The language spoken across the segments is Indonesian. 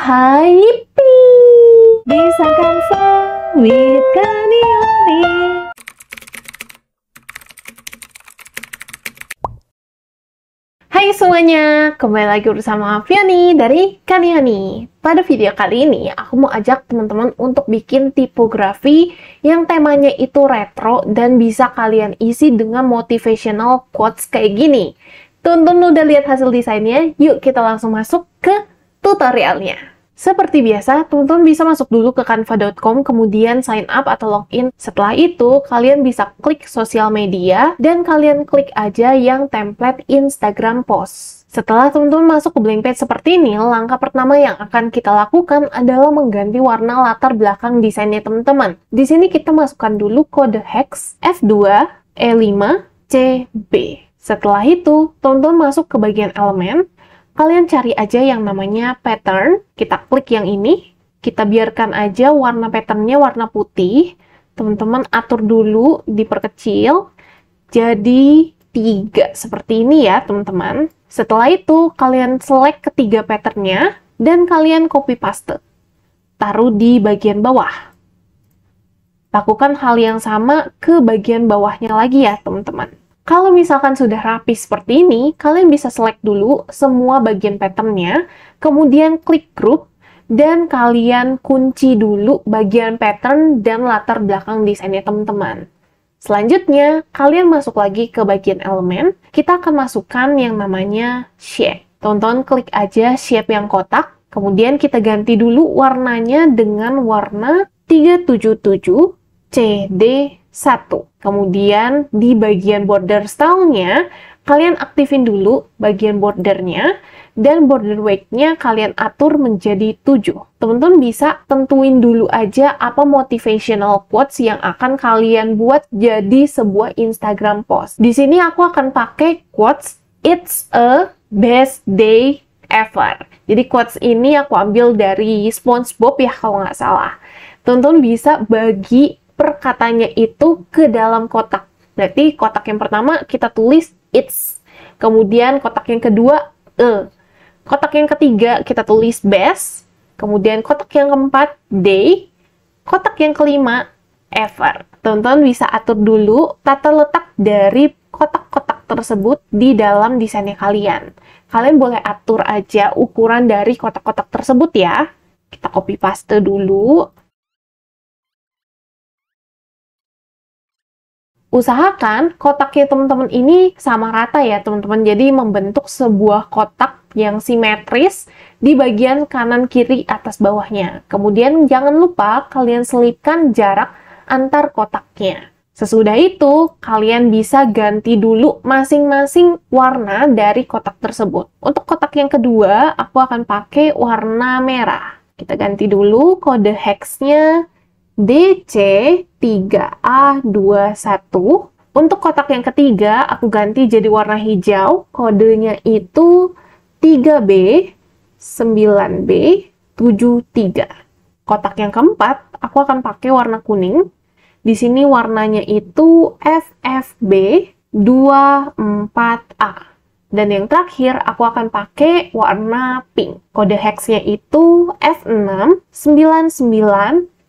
hai Bisa disangkan sawit ini Hai semuanya, kembali lagi bersama Fiani dari Kaniani. Pada video kali ini, aku mau ajak teman-teman untuk bikin tipografi yang temanya itu retro dan bisa kalian isi dengan motivational quotes kayak gini. Tuntun udah lihat hasil desainnya, yuk kita langsung masuk ke tutorialnya. Seperti biasa, teman-teman bisa masuk dulu ke canva.com, kemudian sign up atau login. Setelah itu, kalian bisa klik sosial media, dan kalian klik aja yang template Instagram post. Setelah teman-teman masuk ke blank page seperti ini, langkah pertama yang akan kita lakukan adalah mengganti warna latar belakang desainnya teman-teman. Di sini kita masukkan dulu kode hex F2, E5, CB. Setelah itu, teman-teman masuk ke bagian elemen, kalian cari aja yang namanya pattern. Kita klik yang ini, kita biarkan aja warna patternnya warna putih. Teman-teman atur dulu, diperkecil, jadi tiga seperti ini ya teman-teman. Setelah itu, kalian select ketiga patternnya, dan kalian copy paste. Taruh di bagian bawah. Lakukan hal yang sama ke bagian bawahnya lagi ya teman-teman. Kalau misalkan sudah rapi seperti ini, kalian bisa select dulu semua bagian patternnya, kemudian klik group, dan kalian kunci dulu bagian pattern dan latar belakang desainnya teman-teman. Selanjutnya, kalian masuk lagi ke bagian elemen, kita akan masukkan yang namanya shape. Tonton klik aja shape yang kotak, kemudian kita ganti dulu warnanya dengan warna 377 CD satu, Kemudian di bagian border stylenya kalian aktifin dulu bagian bordernya dan border weightnya kalian atur menjadi 7. Teman-teman bisa tentuin dulu aja apa motivational quotes yang akan kalian buat jadi sebuah Instagram post. Di sini aku akan pakai quotes It's a best day ever. Jadi quotes ini aku ambil dari SpongeBob ya kalau nggak salah. Teman-teman bisa bagi perkatanya itu ke dalam kotak. Berarti kotak yang pertama kita tulis it's, kemudian kotak yang kedua e, kotak yang ketiga kita tulis best, kemudian kotak yang keempat day, kotak yang kelima ever. Tonton bisa atur dulu tata letak dari kotak-kotak tersebut di dalam desainnya kalian. Kalian boleh atur aja ukuran dari kotak-kotak tersebut ya. Kita copy paste dulu. usahakan kotaknya teman-teman ini sama rata ya teman-teman. Jadi membentuk sebuah kotak yang simetris di bagian kanan kiri atas bawahnya. Kemudian jangan lupa kalian selipkan jarak antar kotaknya. Sesudah itu, kalian bisa ganti dulu masing-masing warna dari kotak tersebut. Untuk kotak yang kedua, aku akan pakai warna merah. Kita ganti dulu kode hexnya DC3A21. Untuk kotak yang ketiga, aku ganti jadi warna hijau. Kodenya itu 3B, 9B, 73. Kotak yang keempat, aku akan pakai warna kuning. Di sini warnanya itu FFB 24A. Dan yang terakhir, aku akan pakai warna pink. Kode hexnya itu F6 99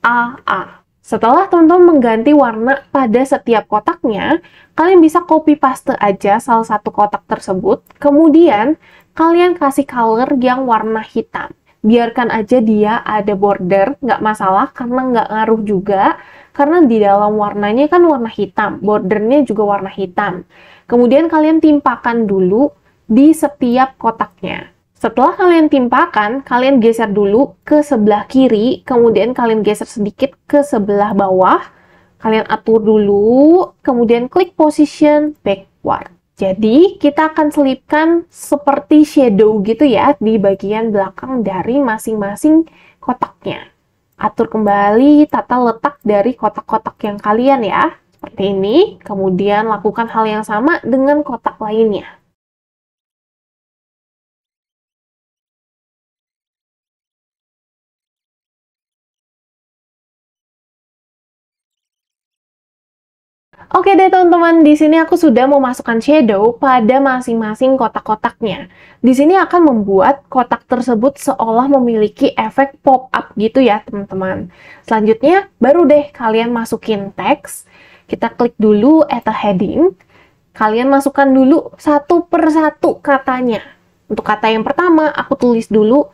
AA. Setelah teman-teman mengganti warna pada setiap kotaknya, kalian bisa copy paste aja salah satu kotak tersebut, kemudian kalian kasih color yang warna hitam. Biarkan aja dia ada border, nggak masalah karena nggak ngaruh juga, karena di dalam warnanya kan warna hitam, bordernya juga warna hitam. Kemudian kalian timpakan dulu di setiap kotaknya. Setelah kalian timpakan, kalian geser dulu ke sebelah kiri, kemudian kalian geser sedikit ke sebelah bawah. Kalian atur dulu, kemudian klik position backward. Jadi, kita akan selipkan seperti shadow gitu ya di bagian belakang dari masing-masing kotaknya. Atur kembali tata letak dari kotak-kotak yang kalian ya. Seperti ini, kemudian lakukan hal yang sama dengan kotak lainnya. teman-teman, di sini aku sudah memasukkan shadow pada masing-masing kotak-kotaknya. Di sini akan membuat kotak tersebut seolah memiliki efek pop-up gitu ya, teman-teman. Selanjutnya, baru deh kalian masukin teks. Kita klik dulu at a heading. Kalian masukkan dulu satu per satu katanya. Untuk kata yang pertama, aku tulis dulu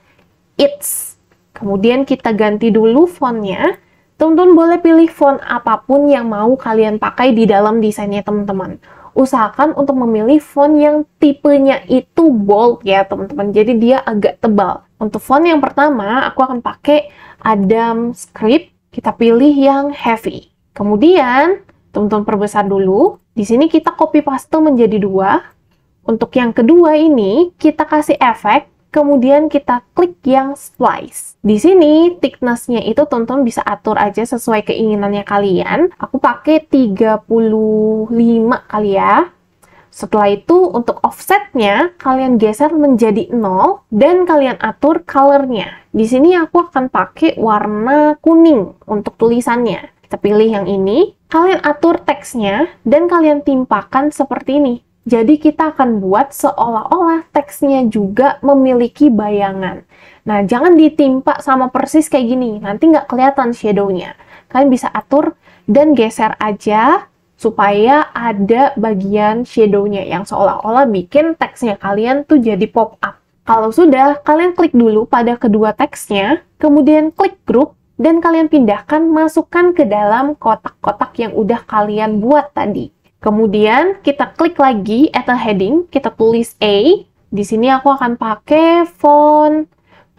it's. Kemudian kita ganti dulu fontnya Teman-teman boleh pilih font apapun yang mau kalian pakai di dalam desainnya teman-teman. Usahakan untuk memilih font yang tipenya itu bold ya teman-teman. Jadi dia agak tebal. Untuk font yang pertama, aku akan pakai Adam Script. Kita pilih yang heavy. Kemudian, teman-teman perbesar dulu. Di sini kita copy paste menjadi dua. Untuk yang kedua ini, kita kasih efek kemudian kita klik yang splice. Di sini thickness itu tonton bisa atur aja sesuai keinginannya kalian. Aku pakai 35 kali ya. Setelah itu untuk offsetnya kalian geser menjadi 0 dan kalian atur colornya. Di sini aku akan pakai warna kuning untuk tulisannya. Kita pilih yang ini, kalian atur teksnya dan kalian timpakan seperti ini. Jadi kita akan buat seolah-olah teksnya juga memiliki bayangan. Nah, jangan ditimpa sama persis kayak gini, nanti nggak kelihatan shadownya. Kalian bisa atur dan geser aja supaya ada bagian shadownya yang seolah-olah bikin teksnya kalian tuh jadi pop up. Kalau sudah, kalian klik dulu pada kedua teksnya, kemudian klik grup, dan kalian pindahkan masukkan ke dalam kotak-kotak yang udah kalian buat tadi. Kemudian kita klik lagi at a heading, kita tulis A. Di sini aku akan pakai font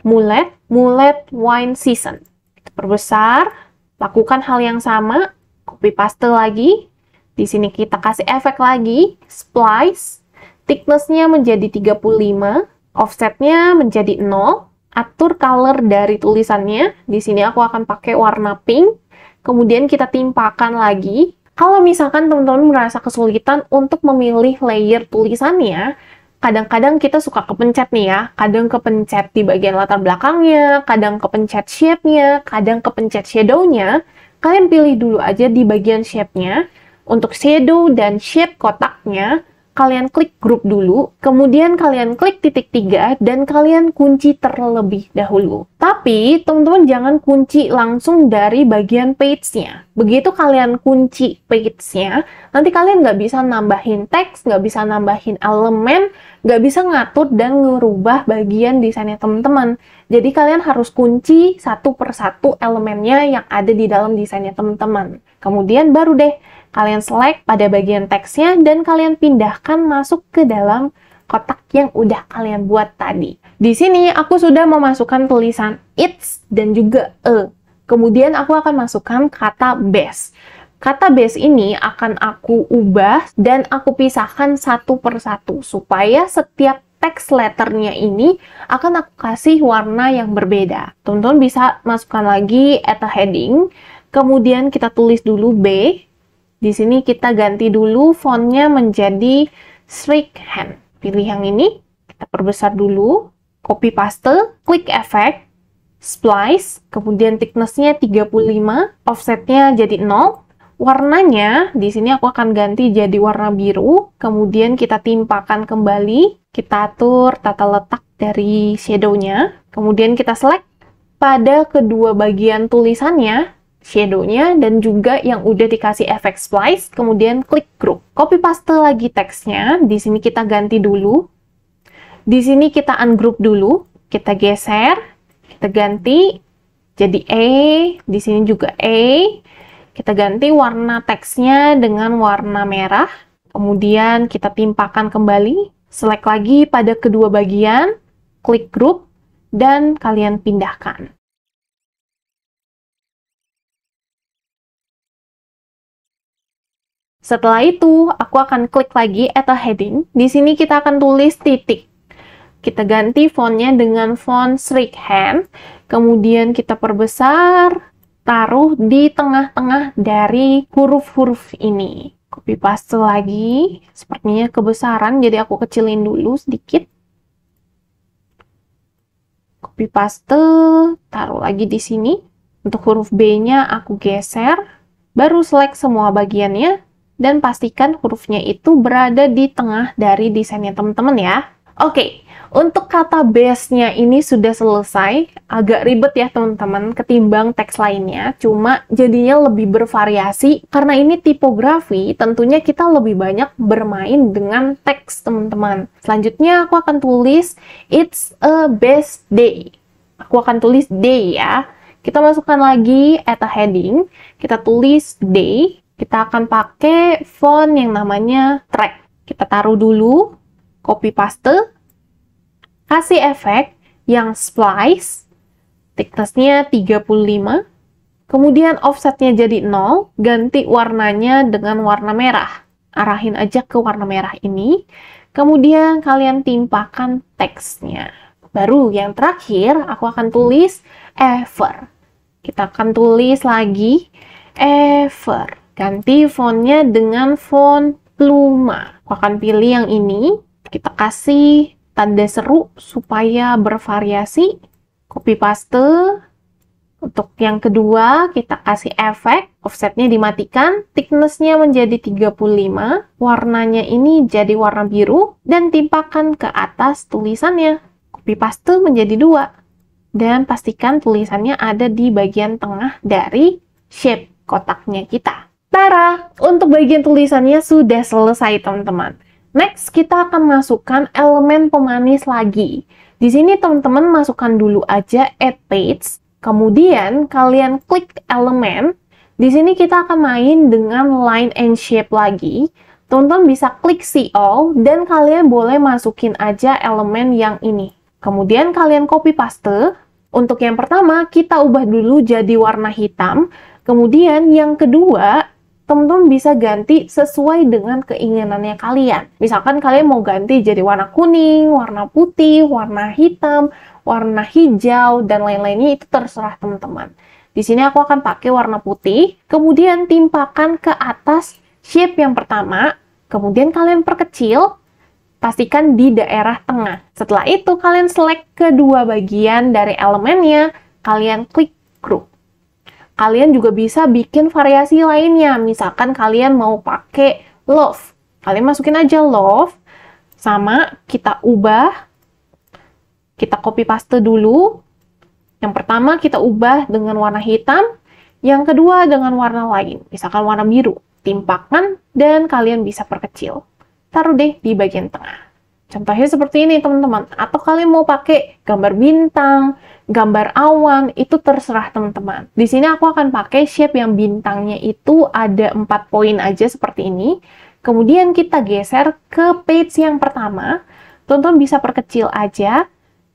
Mulet, Mulet Wine Season. Kita perbesar, lakukan hal yang sama, copy paste lagi. Di sini kita kasih efek lagi, splice. Thickness-nya menjadi 35, offset-nya menjadi 0. Atur color dari tulisannya. Di sini aku akan pakai warna pink. Kemudian kita timpakan lagi kalau misalkan teman-teman merasa kesulitan untuk memilih layer tulisannya, kadang-kadang kita suka kepencet nih ya, kadang kepencet di bagian latar belakangnya, kadang kepencet shape-nya, kadang kepencet shadow-nya, kalian pilih dulu aja di bagian shape-nya, untuk shadow dan shape kotaknya, kalian klik grup dulu, kemudian kalian klik titik tiga, dan kalian kunci terlebih dahulu. Tapi, teman-teman jangan kunci langsung dari bagian page-nya. Begitu kalian kunci page-nya, nanti kalian nggak bisa nambahin teks, nggak bisa nambahin elemen, nggak bisa ngatur dan ngerubah bagian desainnya teman-teman. Jadi, kalian harus kunci satu persatu elemennya yang ada di dalam desainnya teman-teman. Kemudian baru deh kalian select pada bagian teksnya, dan kalian pindahkan masuk ke dalam kotak yang udah kalian buat tadi. Di sini aku sudah memasukkan tulisan it's dan juga a. E. Kemudian aku akan masukkan kata best. Kata base ini akan aku ubah dan aku pisahkan satu persatu supaya setiap teks letternya ini akan aku kasih warna yang berbeda. tonton bisa masukkan lagi at heading, kemudian kita tulis dulu B, di sini kita ganti dulu fontnya menjadi hand Pilih yang ini, kita perbesar dulu, copy paste, klik effect, splice, kemudian thicknessnya 35, offsetnya jadi 0, warnanya di sini aku akan ganti jadi warna biru, kemudian kita timpakan kembali, kita atur tata letak dari shadownya kemudian kita select pada kedua bagian tulisannya, shadownya dan juga yang udah dikasih efek splice kemudian klik group copy paste lagi teksnya di sini kita ganti dulu di sini kita ungroup dulu kita geser kita ganti jadi A. di sini juga A. kita ganti warna teksnya dengan warna merah kemudian kita timpakan kembali select lagi pada kedua bagian klik group dan kalian pindahkan Setelah itu, aku akan klik lagi add a heading. Di sini kita akan tulis titik. Kita ganti fontnya dengan font hand. Kemudian kita perbesar, taruh di tengah-tengah dari huruf-huruf ini. Copy paste lagi. Sepertinya kebesaran, jadi aku kecilin dulu sedikit. Copy paste, taruh lagi di sini. Untuk huruf B-nya aku geser, baru select semua bagiannya, dan pastikan hurufnya itu berada di tengah dari desainnya teman-teman ya. Oke, untuk kata base-nya ini sudah selesai, agak ribet ya teman-teman ketimbang teks lainnya, cuma jadinya lebih bervariasi karena ini tipografi, tentunya kita lebih banyak bermain dengan teks teman-teman. Selanjutnya aku akan tulis it's a best day. Aku akan tulis day ya. Kita masukkan lagi at a heading, kita tulis day, kita akan pakai font yang namanya track. Kita taruh dulu, copy paste, kasih efek yang splice, thicknessnya 35, kemudian offsetnya jadi 0, ganti warnanya dengan warna merah. Arahin aja ke warna merah ini, kemudian kalian timpakan teksnya. Baru yang terakhir, aku akan tulis ever. Kita akan tulis lagi ever. Ganti fontnya dengan font Pluma. Aku akan pilih yang ini. Kita kasih tanda seru supaya bervariasi. Copy paste. Untuk yang kedua, kita kasih efek. Offsetnya dimatikan. Thicknessnya menjadi 35. Warnanya ini jadi warna biru. Dan timpakan ke atas tulisannya. Copy paste menjadi dua. Dan pastikan tulisannya ada di bagian tengah dari shape kotaknya kita. Tara, untuk bagian tulisannya sudah selesai teman-teman. Next, kita akan masukkan elemen pemanis lagi. Di sini teman-teman masukkan dulu aja add page, kemudian kalian klik elemen. Di sini kita akan main dengan line and shape lagi. Teman-teman bisa klik see all dan kalian boleh masukin aja elemen yang ini. Kemudian kalian copy paste. Untuk yang pertama, kita ubah dulu jadi warna hitam. Kemudian yang kedua, teman-teman bisa ganti sesuai dengan keinginannya kalian. Misalkan kalian mau ganti jadi warna kuning, warna putih, warna hitam, warna hijau, dan lain-lainnya itu terserah teman-teman. Di sini aku akan pakai warna putih, kemudian timpakan ke atas shape yang pertama, kemudian kalian perkecil, pastikan di daerah tengah. Setelah itu kalian select kedua bagian dari elemennya, kalian klik group kalian juga bisa bikin variasi lainnya. Misalkan kalian mau pakai love. Kalian masukin aja love sama kita ubah. Kita copy paste dulu. Yang pertama kita ubah dengan warna hitam, yang kedua dengan warna lain, misalkan warna biru. Timpakan dan kalian bisa perkecil. Taruh deh di bagian tengah. Contohnya seperti ini teman-teman. Atau kalian mau pakai gambar bintang, gambar awan, itu terserah teman-teman. Di sini aku akan pakai shape yang bintangnya itu ada empat poin aja seperti ini. Kemudian kita geser ke page yang pertama. Tonton bisa perkecil aja.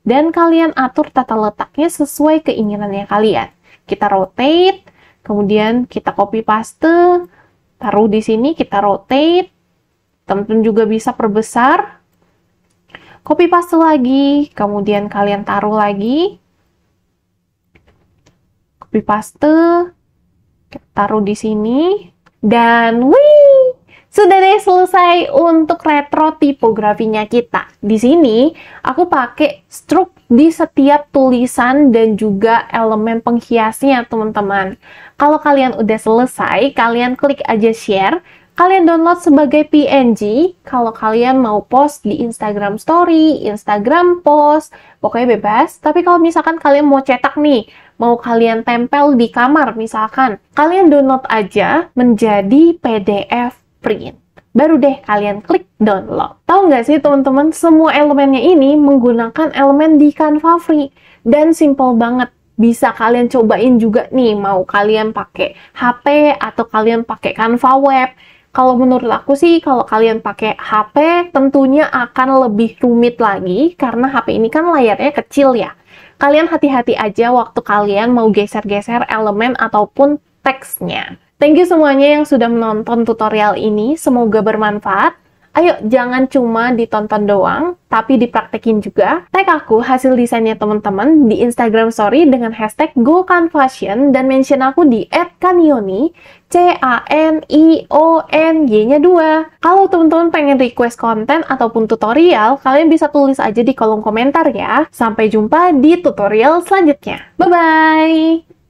Dan kalian atur tata letaknya sesuai keinginannya kalian. Kita rotate, kemudian kita copy paste, taruh di sini, kita rotate. Teman-teman juga bisa perbesar, copy paste lagi, kemudian kalian taruh lagi, copy paste, taruh di sini, dan wih, sudah deh selesai untuk retro tipografinya kita. Di sini aku pakai struk di setiap tulisan dan juga elemen penghiasnya teman-teman. Kalau kalian udah selesai, kalian klik aja share Kalian download sebagai PNG kalau kalian mau post di Instagram Story, Instagram post, pokoknya bebas. Tapi kalau misalkan kalian mau cetak nih, mau kalian tempel di kamar misalkan, kalian download aja menjadi PDF print baru deh kalian klik download. Tahu nggak sih teman-teman, semua elemennya ini menggunakan elemen di Canva Free dan simple banget. Bisa kalian cobain juga nih, mau kalian pakai HP atau kalian pakai Canva Web. Kalau menurut aku sih, kalau kalian pakai HP, tentunya akan lebih rumit lagi karena HP ini kan layarnya kecil ya. Kalian hati-hati aja waktu kalian mau geser-geser elemen ataupun teksnya. Thank you semuanya yang sudah menonton tutorial ini, semoga bermanfaat. Ayo, jangan cuma ditonton doang, tapi dipraktekin juga. Tag aku hasil desainnya teman-teman di Instagram Sorry dengan hashtag GoCanFashion dan mention aku di @kanioni, C A N I O N Y-nya dua. Kalau teman-teman pengen request konten ataupun tutorial, kalian bisa tulis aja di kolom komentar ya. Sampai jumpa di tutorial selanjutnya. Bye bye.